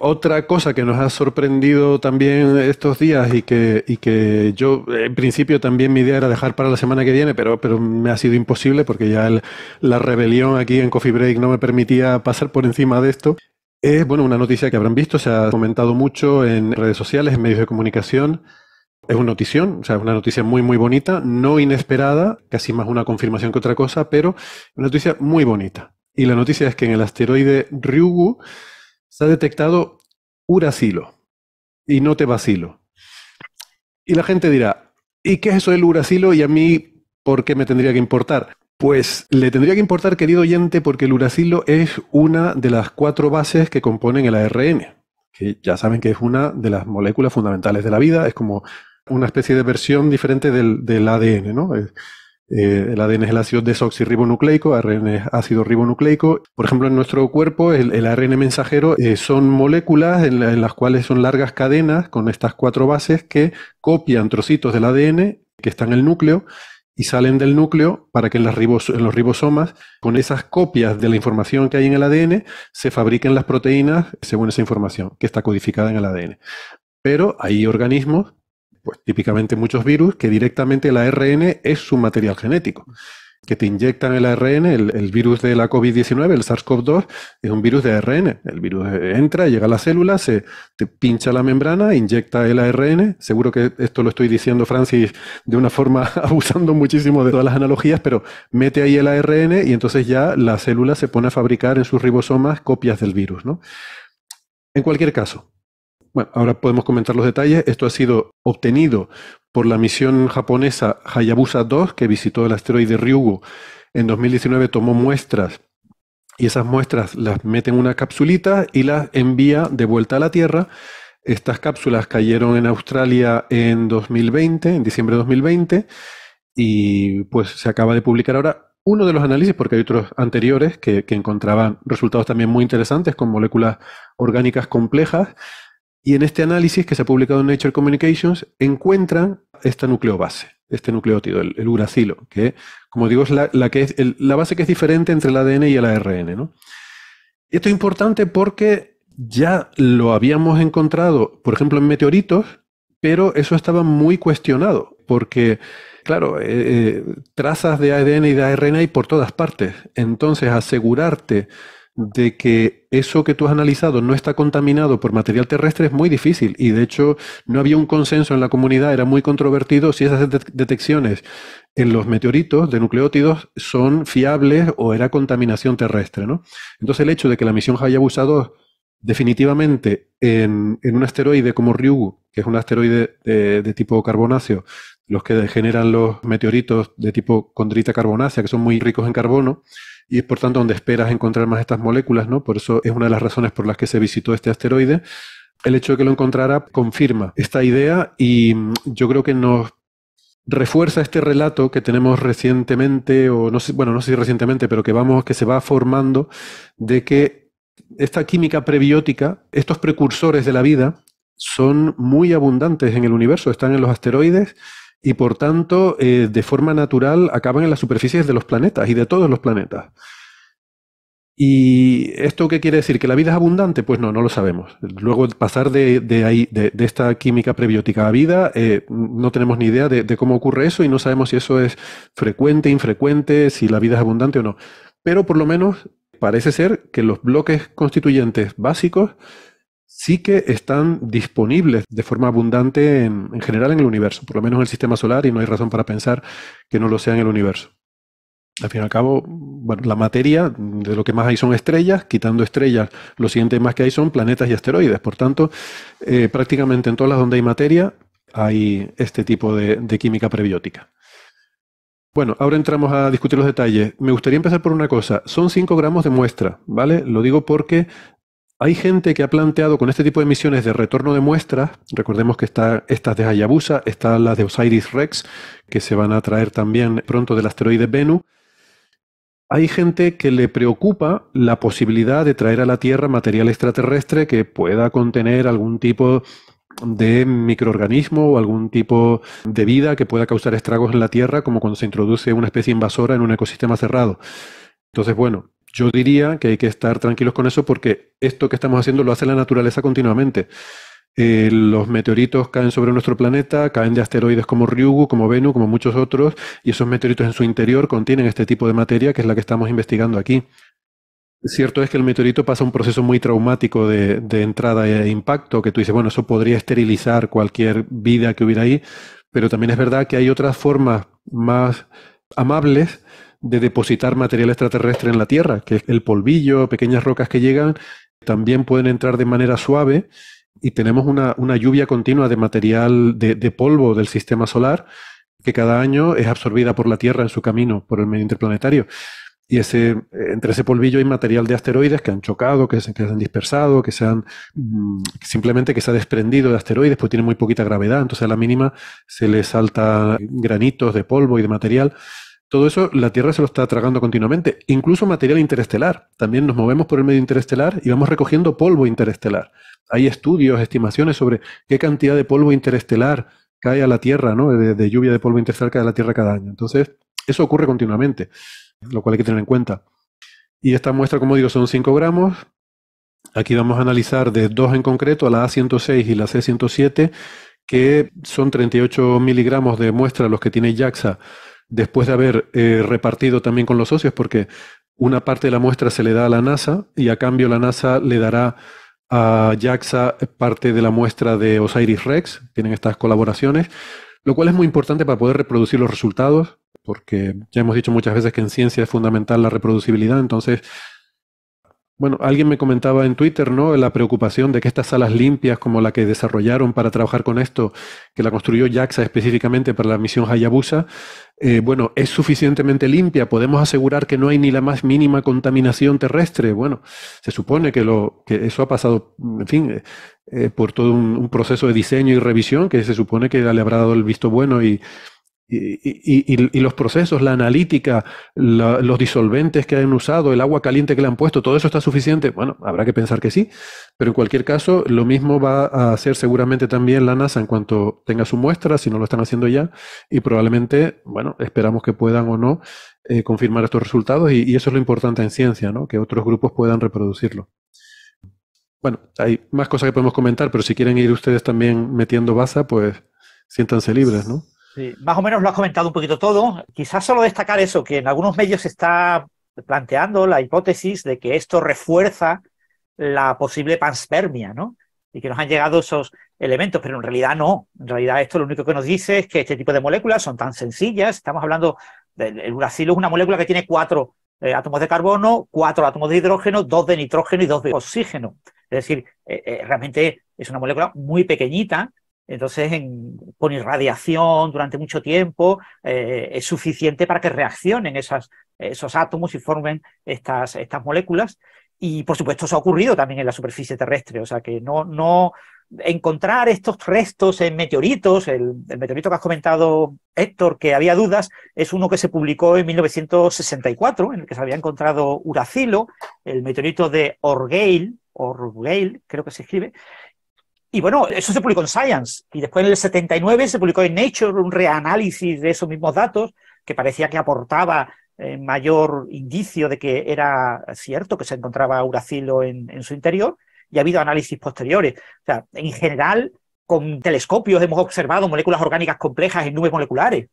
Otra cosa que nos ha sorprendido también estos días y que, yo, en principio también mi idea era dejar para la semana que viene, pero, me ha sido imposible porque ya la rebelión aquí en Coffee Break no me permitía pasar por encima de esto. Es bueno, una noticia que habrán visto, se ha comentado mucho en redes sociales, en medios de comunicación. Es una notición, o sea, una noticia muy, muy bonita, no inesperada, casi más una confirmación que otra cosa, pero una noticia muy bonita. Y la noticia es que en el asteroide Ryugu se ha detectado uracilo y no te vacilo. Y la gente dirá, ¿y qué es eso del uracilo y a mí por qué me tendría que importar? Pues le tendría que importar, querido oyente, porque el uracilo es una de las cuatro bases que componen el ARN, que ya saben que es una de las moléculas fundamentales de la vida, es como una especie de versión diferente del, ADN, ¿no? el eh, ADN es el ácido desoxirribonucleico, ARN es ácido ribonucleico. Por ejemplo, en nuestro cuerpo, el, ARN mensajero eh, son moléculas en, las cuales son largas cadenas con estas cuatro bases que copian trocitos del ADN que está en el núcleo y salen del núcleo para que en los ribosomas, con esas copias de la información que hay en el ADN, se fabriquen las proteínas según esa información que está codificada en el ADN. Pero hay organismos pues típicamente muchos virus, que directamente el ARN es su material genético. Que te inyectan el ARN, el, virus de la COVID-19, el SARS-CoV-2, es un virus de ARN. El virus entra, llega a la célula, se te pincha la membrana, inyecta el ARN. Seguro que esto lo estoy diciendo, Francis, de una forma abusando muchísimo de todas las analogías, pero mete ahí el ARN y entonces ya la célula se pone a fabricar en sus ribosomas copias del virus. ¿no? En cualquier caso, bueno, ahora podemos comentar los detalles. Esto ha sido obtenido por la misión japonesa Hayabusa 2, que visitó el asteroide Ryugu. En 2019 tomó muestras y esas muestras las mete en una capsulita y las envía de vuelta a la Tierra. Estas cápsulas cayeron en Australia en 2020, en diciembre de 2020, y pues se acaba de publicar ahora uno de los análisis, porque hay otros anteriores que, que encontraban resultados también muy interesantes con moléculas orgánicas complejas, y en este análisis que se ha publicado en Nature Communications, encuentran esta nucleobase, este nucleótido, el, uracilo, que, como digo, es la, que es la base que es diferente entre el ADN y el ARN. Esto es importante porque ya lo habíamos encontrado, por ejemplo, en meteoritos, pero eso estaba muy cuestionado, porque, claro, eh, eh, trazas de ADN y de ARN hay por todas partes. Entonces, asegurarte de que eso que tú has analizado no está contaminado por material terrestre es muy difícil y de hecho no había un consenso en la comunidad, era muy controvertido si esas detecciones en los meteoritos de nucleótidos son fiables o era contaminación terrestre. ¿no? Entonces el hecho de que la misión haya 2 definitivamente en, un asteroide como Ryugu, que es un asteroide de, de, tipo carbonáceo, los que generan los meteoritos de tipo condrita carbonácea, que son muy ricos en carbono, y es por tanto donde esperas encontrar más estas moléculas, ¿no? Por eso es una de las razones por las que se visitó este asteroide. El hecho de que lo encontrara confirma esta idea y mm, yo creo que nos refuerza este relato que tenemos recientemente, o no sé, bueno, no sé si recientemente, pero que vamos, que se va formando de que esta química prebiótica, estos precursores de la vida, son muy abundantes en el universo, están en los asteroides y por tanto, eh, de forma natural, acaban en las superficies de los planetas y de todos los planetas. ¿Y esto qué quiere decir? ¿Que la vida es abundante? Pues no, no lo sabemos. Luego pasar de, de ahí, de, esta química prebiótica a vida, eh, no tenemos ni idea de, de, cómo ocurre eso y no sabemos si eso es frecuente, infrecuente, si la vida es abundante o no. Pero por lo menos parece ser que los bloques constituyentes básicos sí que están disponibles de forma abundante en, general en el universo, por lo menos en el sistema solar, y no hay razón para pensar que no lo sea en el universo. Al fin y al cabo, la materia, de lo que más hay son estrellas, quitando estrellas, lo siguiente más que hay son planetas y asteroides. Por tanto, eh, prácticamente en todas las donde hay materia hay este tipo de, de química prebiótica. Bueno, ahora entramos a discutir los detalles. Me gustaría empezar por una cosa. Son 5 gramos de muestra, ¿vale? Lo digo porque hay gente que ha planteado con este tipo de misiones de retorno de muestras, recordemos que están estas de Hayabusa, están las de Osiris Rex, que se van a traer también pronto del asteroide Bennu. Hay gente que le preocupa la posibilidad de traer a la Tierra material extraterrestre que pueda contener algún tipo de microorganismo o algún tipo de vida que pueda causar estragos en la Tierra, como cuando se introduce una especie invasora en un ecosistema cerrado. Entonces, bueno, yo diría que hay que estar tranquilos con eso porque esto que estamos haciendo lo hace la naturaleza continuamente. Eh, los meteoritos caen sobre nuestro planeta, caen de asteroides como Ryugu, como Venu, como muchos otros, y esos meteoritos en su interior contienen este tipo de materia que es la que estamos investigando aquí. Cierto es que el meteorito pasa un proceso muy traumático de, de entrada e impacto, que tú dices, bueno, eso podría esterilizar cualquier vida que hubiera ahí, pero también es verdad que hay otras formas más amables de depositar material extraterrestre en la Tierra, que es el polvillo, pequeñas rocas que llegan, también pueden entrar de manera suave y tenemos una, lluvia continua de material de, polvo del sistema solar que cada año es absorbida por la Tierra en su camino por el medio interplanetario. Y ese, entre ese polvillo hay material de asteroides que han chocado, que se, han dispersado, que se han mm, simplemente que se ha desprendido de asteroides, pues tiene muy poquita gravedad. Entonces a la mínima se le salta granitos de polvo y de material todo eso la Tierra se lo está tragando continuamente, incluso material interestelar. También nos movemos por el medio interestelar y vamos recogiendo polvo interestelar. Hay estudios, estimaciones sobre qué cantidad de polvo interestelar cae a la Tierra, ¿no? De, lluvia de polvo interestelar cae a la Tierra cada año. Entonces, eso ocurre continuamente, lo cual hay que tener en cuenta. Y esta muestra, como digo, son 5 gramos. Aquí vamos a analizar de dos en concreto, la A106 y la C107, que son 38 miligramos de muestra los que tiene JAXA después de haber eh, repartido también con los socios, porque una parte de la muestra se le da a la NASA y a cambio la NASA le dará a JAXA parte de la muestra de Osiris Rex, tienen estas colaboraciones, lo cual es muy importante para poder reproducir los resultados, porque ya hemos dicho muchas veces que en ciencia es fundamental la reproducibilidad, entonces bueno, alguien me comentaba en Twitter, ¿no? La preocupación de que estas salas limpias, como la que desarrollaron para trabajar con esto, que la construyó JAXA específicamente para la misión Hayabusa, eh, bueno, es suficientemente limpia. Podemos asegurar que no hay ni la más mínima contaminación terrestre. Bueno, se supone que, lo, que eso ha pasado, en fin, eh, eh, por todo un, un proceso de diseño y revisión que se supone que le habrá dado el visto bueno y y, los procesos, la analítica, los disolventes que han usado, el agua caliente que le han puesto, ¿todo eso está suficiente? Bueno, habrá que pensar que sí, pero en cualquier caso, lo mismo va a hacer seguramente también la NASA en cuanto tenga su muestra, si no lo están haciendo ya, y probablemente, bueno, esperamos que puedan o no eh, confirmar estos resultados, y, y, eso es lo importante en ciencia, ¿no? Que otros grupos puedan reproducirlo. Bueno, hay más cosas que podemos comentar, pero si quieren ir ustedes también metiendo baza, pues siéntanse libres, ¿no? más o menos lo has comentado un poquito todo. Quizás solo destacar eso, que en algunos medios se está planteando la hipótesis de que esto refuerza la posible panspermia, ¿no? Y que nos han llegado esos elementos, pero en realidad no. En realidad esto lo único que nos dice es que este tipo de moléculas son tan sencillas. Estamos hablando de el uracilo es una molécula que tiene cuatro eh, átomos de carbono, cuatro átomos de hidrógeno, dos de nitrógeno y dos de oxígeno. Es decir, eh, eh, realmente es una molécula muy pequeñita entonces, con irradiación durante mucho tiempo eh, es suficiente para que reaccionen esos átomos y formen estas, estas moléculas. Y por supuesto, eso ha ocurrido también en la superficie terrestre. O sea que no, encontrar estos restos en meteoritos, el, meteorito que has comentado, Héctor, que había dudas, es uno que se publicó en 1964, en el que se había encontrado uracilo, el meteorito de Orgeil, creo que se escribe, y bueno, eso se publicó en Science y después en el 79 se publicó en Nature un reanálisis de esos mismos datos que parecía que aportaba eh, mayor indicio de que era cierto que se encontraba uracilo en, en, su interior y ha habido análisis posteriores. O sea, en general, con telescopios hemos observado moléculas orgánicas complejas en nubes moleculares.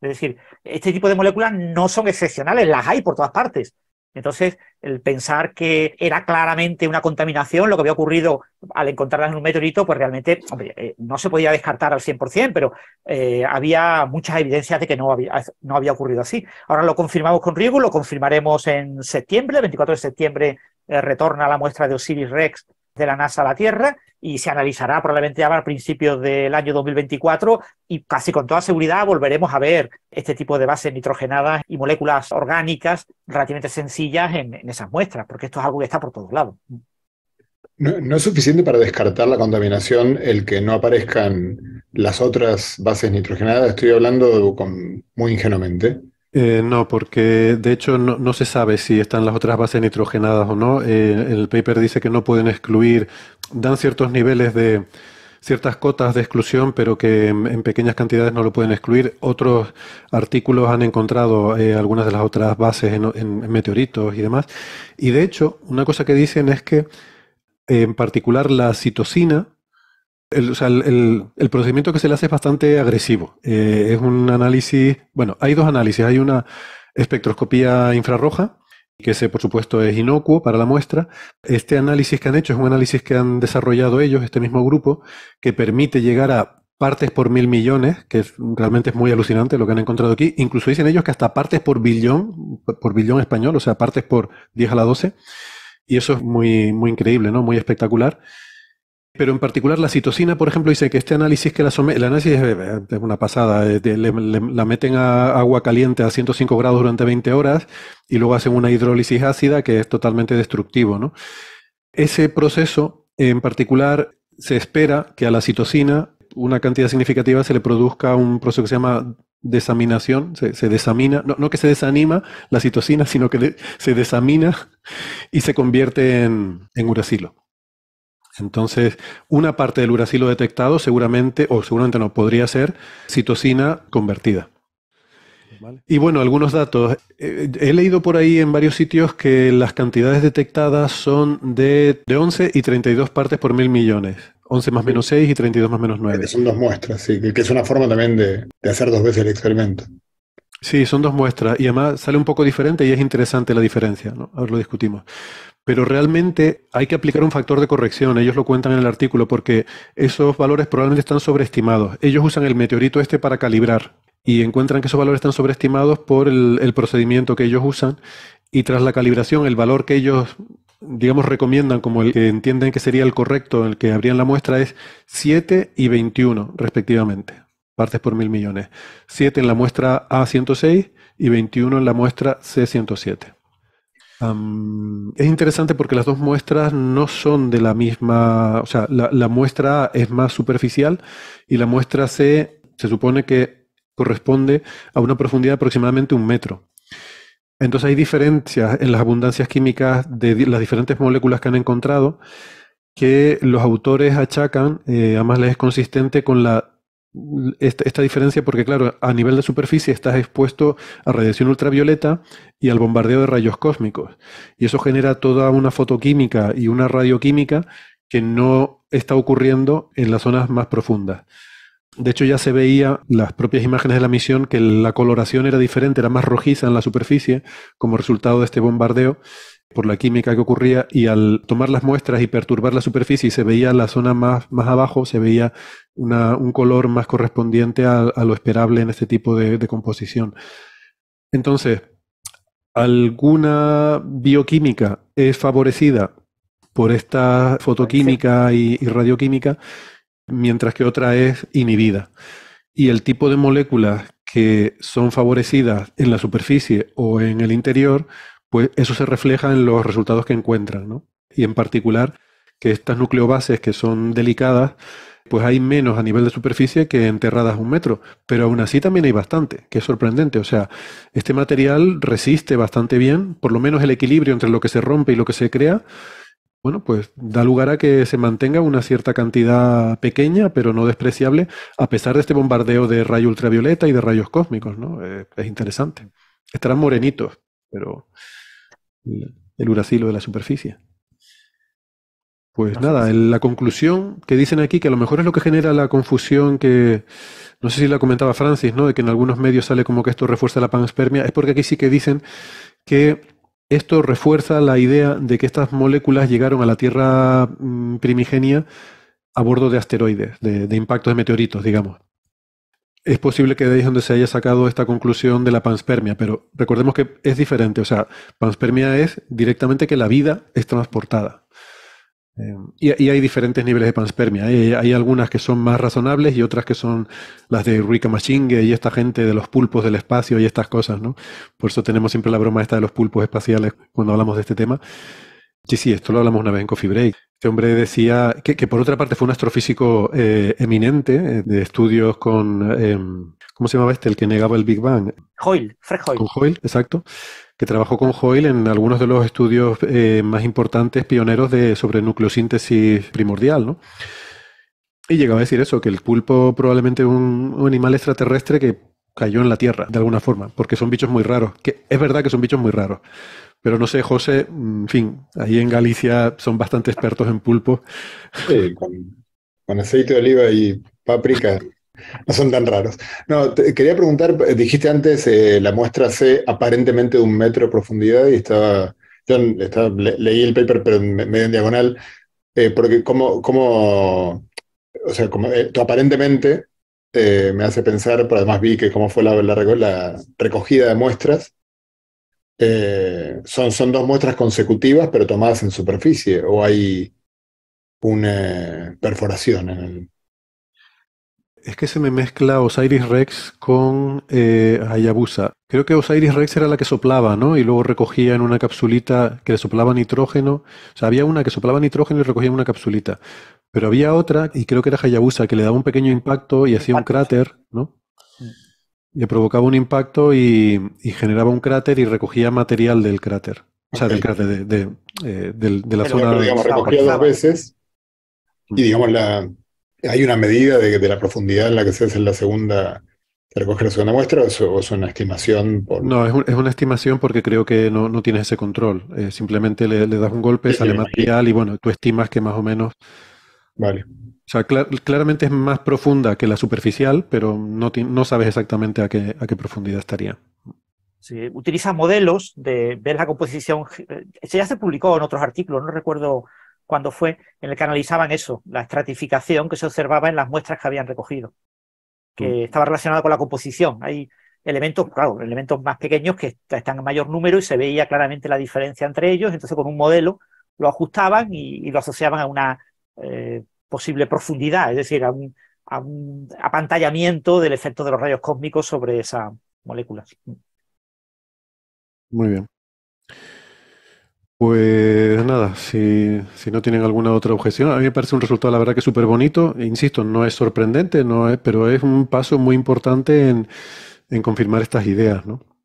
Es decir, este tipo de moléculas no son excepcionales, las hay por todas partes. Entonces, el pensar que era claramente una contaminación, lo que había ocurrido al encontrarla en un meteorito, pues realmente hombre, eh, no se podía descartar al 100%, pero eh, había muchas evidencias de que no había, no había ocurrido así. Ahora lo confirmamos con Riego, lo confirmaremos en septiembre, el 24 de septiembre eh, retorna la muestra de Osiris Rex de la NASA a la Tierra y se analizará probablemente ya a principios del año 2024 y casi con toda seguridad volveremos a ver este tipo de bases nitrogenadas y moléculas orgánicas relativamente sencillas en, esas muestras, porque esto es algo que está por todos lados. No, es suficiente para descartar la contaminación el que no aparezcan las otras bases nitrogenadas, estoy hablando muy ingenuamente. Eh, no, porque de hecho no, se sabe si están las otras bases nitrogenadas o no. Eh, el paper dice que no pueden excluir, dan ciertos niveles de ciertas cotas de exclusión, pero que en, pequeñas cantidades no lo pueden excluir. Otros artículos han encontrado eh, algunas de las otras bases en, meteoritos y demás. Y de hecho, una cosa que dicen es que en particular la citosina, el, procedimiento que se le hace es bastante agresivo. Eh, es un análisis, bueno, hay dos análisis. Hay una espectroscopía infrarroja, que ese por supuesto es inocuo para la muestra. Este análisis que han hecho es un análisis que han desarrollado ellos, este mismo grupo, que permite llegar a partes por mil millones, que realmente es muy alucinante lo que han encontrado aquí. Incluso dicen ellos que hasta partes por billón, por, billón español, o sea, partes por 10 a la 12. Y eso es muy, muy increíble, ¿no? Muy espectacular. Pero en particular la citocina, por ejemplo, dice que este análisis que la someten, el análisis es una pasada, eh, la meten a agua caliente a 105 grados durante 20 horas y luego hacen una hidrólisis ácida que es totalmente destructivo, Ese proceso en particular se espera que a la citocina una cantidad significativa se le produzca un proceso que se llama desaminación, se, desamina, no, que se desanima la citocina, sino que se desamina y se convierte en uracilo. Entonces, una parte del uracilo detectado seguramente, o seguramente no, podría ser citosina convertida. Y bueno, algunos datos. Eh, he leído por ahí en varios sitios que las cantidades detectadas son de, 11 y 32 partes por mil millones. 11 más menos 6 y 32 más menos 9. Son dos muestras, sí, que es una forma también de, hacer dos veces el experimento. Sí, son dos muestras y además sale un poco diferente y es interesante la diferencia, ¿no? Ahora lo discutimos pero realmente hay que aplicar un factor de corrección, ellos lo cuentan en el artículo, porque esos valores probablemente están sobreestimados. Ellos usan el meteorito este para calibrar y encuentran que esos valores están sobreestimados por el, procedimiento que ellos usan y tras la calibración el valor que ellos digamos, recomiendan como el que entienden que sería el correcto, el que abrían la muestra, es 7 y 21 respectivamente, partes por mil millones. 7 en la muestra A106 y 21 en la muestra C107 es interesante porque las dos muestras no son de la misma, o sea, la, muestra A es más superficial y la muestra C se supone que corresponde a una profundidad de aproximadamente un metro. Entonces hay diferencias en las abundancias químicas de las diferentes moléculas que han encontrado que los autores achacan, eh, además les es consistente con la esta, diferencia porque, claro, a nivel de superficie estás expuesto a radiación ultravioleta y al bombardeo de rayos cósmicos. Y eso genera toda una fotoquímica y una radioquímica que no está ocurriendo en las zonas más profundas. De hecho, ya se veía las propias imágenes de la misión que la coloración era diferente, era más rojiza en la superficie como resultado de este bombardeo por la química que ocurría y al tomar las muestras y perturbar la superficie se veía la zona más, más abajo, se veía un color más correspondiente a, lo esperable en este tipo de, composición. Entonces, ¿alguna bioquímica es favorecida por esta fotoquímica y radioquímica, mientras que otra es inhibida? Y el tipo de moléculas que son favorecidas en la superficie o en el interior pues eso se refleja en los resultados que encuentran, ¿no? Y en particular que estas nucleobases que son delicadas, pues hay menos a nivel de superficie que enterradas un metro, pero aún así también hay bastante, que es sorprendente. O sea, este material resiste bastante bien, por lo menos el equilibrio entre lo que se rompe y lo que se crea, bueno, pues da lugar a que se mantenga una cierta cantidad pequeña, pero no despreciable, a pesar de este bombardeo de rayos ultravioleta y de rayos cósmicos, ¿no? Eh, es interesante. Estarán morenitos, pero el, uracilo de la superficie. Pues nada, la conclusión que dicen aquí, que a lo mejor es lo que genera la confusión que, no sé si la comentaba Francis, ¿no? de que en algunos medios sale como que esto refuerza la panspermia, es porque aquí sí que dicen que esto refuerza la idea de que estas moléculas llegaron a la Tierra mm, primigenia a bordo de asteroides, de, de impactos de meteoritos, digamos es posible que de ahí donde se haya sacado esta conclusión de la panspermia, pero recordemos que es diferente. O sea, panspermia es directamente que la vida es transportada. Eh, y, hay diferentes niveles de panspermia. Hay, algunas que son más razonables y otras que son las de Rika Machingue y esta gente de los pulpos del espacio y estas cosas, ¿no? Por eso tenemos siempre la broma esta de los pulpos espaciales cuando hablamos de este tema. Sí, sí, esto lo hablamos una vez en Coffee Break. Este hombre decía que, por otra parte fue un astrofísico eh, eminente eh, de estudios con, em, ¿cómo se llamaba este? El que negaba el Big Bang. Hoyle, Fred Hoyle. Con Hoyle, exacto. Que trabajó con Hoyle en algunos de los estudios eh, más importantes, pioneros de, sobre nucleosíntesis primordial, ¿no? Y llegaba a decir eso, que el pulpo probablemente un, un animal extraterrestre que cayó en la Tierra, de alguna forma, porque son bichos muy raros, que es verdad que son bichos muy raros. Pero no sé, José, en fin, ahí en Galicia son bastante expertos en pulpo. Sí, con, aceite de oliva y páprica no son tan raros. No, quería preguntar, dijiste antes eh, la muestra C aparentemente de un metro de profundidad y estaba, yo leí el paper pero medio en diagonal, eh, porque como, como, o sea, como eh, aparentemente me hace pensar, pero además vi que cómo fue la recogida de muestras, eh, son, son dos muestras consecutivas, pero tomadas en superficie, o hay una eh, perforación en el. Es que se me mezcla Osiris Rex con eh, Hayabusa. Creo que Osiris Rex era la que soplaba, ¿no? Y luego recogía en una capsulita que le soplaba nitrógeno. O sea, había una que soplaba nitrógeno y recogía en una capsulita. Pero había otra, y creo que era Hayabusa, que le daba un pequeño impacto y hacía un cráter, ¿no? Mm. Le provocaba un impacto y, generaba un cráter y recogía material del cráter. O sea, del cráter, de, de, eh, de la zona. digamos, recogía dos veces. Y digamos, la, hay una medida de, la profundidad en la que se hace la segunda. ¿Se recoge la segunda muestra o es, una estimación? No, es, una estimación porque creo que no, no tienes ese control. Eh, simplemente le, das un golpe, sale material y bueno, tú estimas que más o menos. Vale. O sea, claramente es más profunda que la superficial, pero no, sabes exactamente a qué, profundidad estaría. Sí, utiliza modelos de ver la composición. Eh, se ya se publicó en otros artículos, no recuerdo cuándo fue, en el que analizaban eso, la estratificación que se observaba en las muestras que habían recogido, que mm. estaba relacionada con la composición. Hay elementos, claro, elementos más pequeños que están en mayor número y se veía claramente la diferencia entre ellos. Entonces, con un modelo lo ajustaban y, lo asociaban a una eh, posible profundidad, es decir, a un, apantallamiento del efecto de los rayos cósmicos sobre esa molécula. Muy bien. Pues nada, si, si, no tienen alguna otra objeción, a mí me parece un resultado, la verdad, que súper bonito. E insisto, no es sorprendente, no es, pero es un paso muy importante en, en confirmar estas ideas, ¿no?